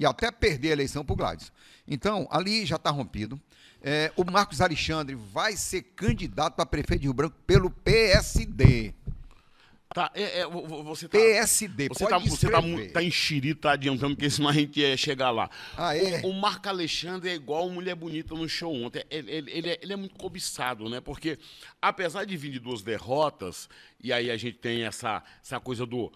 e até perder a eleição para o Gladys. Então, ali já está rompido. É, o Marcos Alexandre vai ser candidato a prefeito de Rio Branco pelo PSD. Tá, é, é, você tá, PSD, você pode tá, Você está tá, tá enxerido, está adiantando, porque senão a gente ia chegar lá. Ah, é? o, o Marco Alexandre é igual Mulher Bonita no show ontem. É, ele, ele, ele, é, ele, é, muito cobiçado, né? Porque, apesar de vir de duas derrotas, e aí a gente tem essa, essa coisa do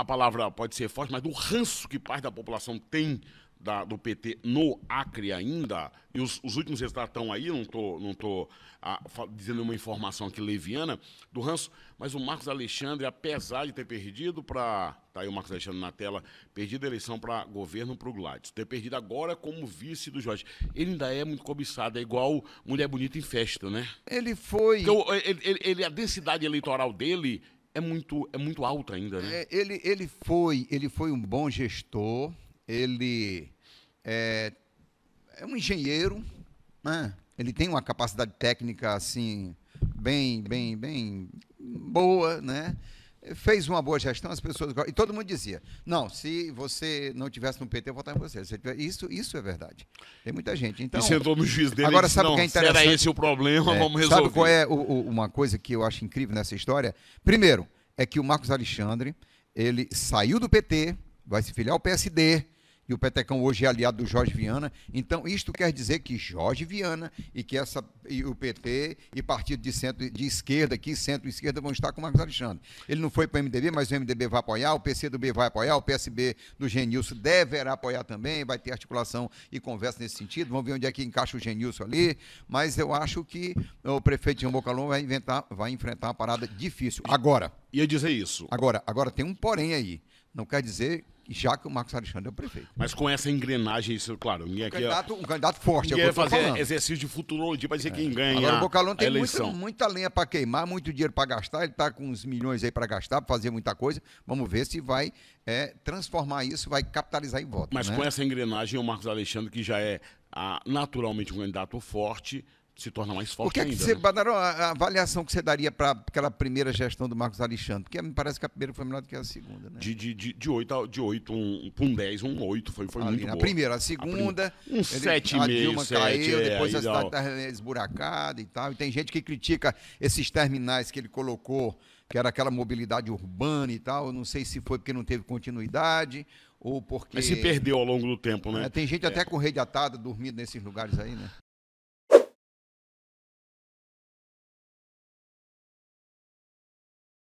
a palavra pode ser forte, mas do ranço que parte da população tem da, do PT no Acre ainda, e os, os últimos resultados estão aí, não estou não tô, ah, dizendo uma informação aqui leviana, do ranço, mas o Marcos Alexandre, apesar de ter perdido para. Está aí o Marcos Alexandre na tela, perdido a eleição para governo para o Gladys, ter perdido agora como vice do Jorge. Ele ainda é muito cobiçado, é igual mulher bonita em festa, né? Ele foi. Então, ele, ele, ele a densidade eleitoral dele é muito, é muito alta ainda, né? É, ele, ele, foi, ele foi um bom gestor, ele é, é um engenheiro, né? ele tem uma capacidade técnica assim bem, bem, bem boa, né? fez uma boa gestão, as pessoas E todo mundo dizia: não, se você não tivesse no PT, eu votaria em você. isso, isso é verdade. Tem muita gente. Então, e sentou no juiz dele agora, e disse, sabe não, que é interessante? era esse o problema, é, vamos resolver. Sabe qual é o, o, uma coisa que eu acho incrível nessa história? Primeiro, é que o Marcos Alexandre, ele saiu do PT, vai se filiar ao PSD, e o Petecão hoje é aliado do Jorge Viana. Então, isto quer dizer que Jorge Viana e que essa e o PT e partido de centro de esquerda aqui, centro-esquerda, vão estar com o Marcos Alexandre. Ele não foi para o MDB, mas o MDB vai apoiar, o PCdoB vai apoiar, o PSB do Genilson deverá apoiar também, vai ter articulação e conversa nesse sentido. Vamos ver onde é que encaixa o Genilson ali, mas eu acho que o prefeito João Bocalon vai, inventar, vai enfrentar uma parada difícil. Agora. Ia dizer isso. Agora, agora tem um porém aí. Não quer dizer já que o Marcos Alexandre é o prefeito. Mas com essa engrenagem, isso, claro, ninguém um aqui. Candidato, é... Um candidato forte, ninguém é o que fazer falando. exercício de futurologia para dizer é. que quem ganha. Agora o Bocalão tem muita, muita, lenha para queimar, muito dinheiro para gastar, ele está com uns milhões aí para gastar, para fazer muita coisa. Vamos ver se vai é, transformar isso, vai capitalizar em voto. Mas né? com essa engrenagem, o Marcos Alexandre, que já é a, ah, naturalmente um candidato forte, se torna mais forte o que é que ainda, Você, né? a avaliação que você daria para aquela primeira gestão do Marcos Alexandre? Porque me parece que a primeira foi melhor do que a segunda, né? De, de, de, de 8, para de 8 um, um 10, um 8, foi, foi Ali, muito na primeira, a segunda... A prim... Um 7,5, A Dilma 7, caiu, é, depois a cidade está esburacada e tal. E tem gente que critica esses terminais que ele colocou, que era aquela mobilidade urbana e tal. Eu não sei se foi porque não teve continuidade ou porque... Mas se perdeu ao longo do tempo, né? É, tem gente é. até com rede atada, dormindo nesses lugares aí, né?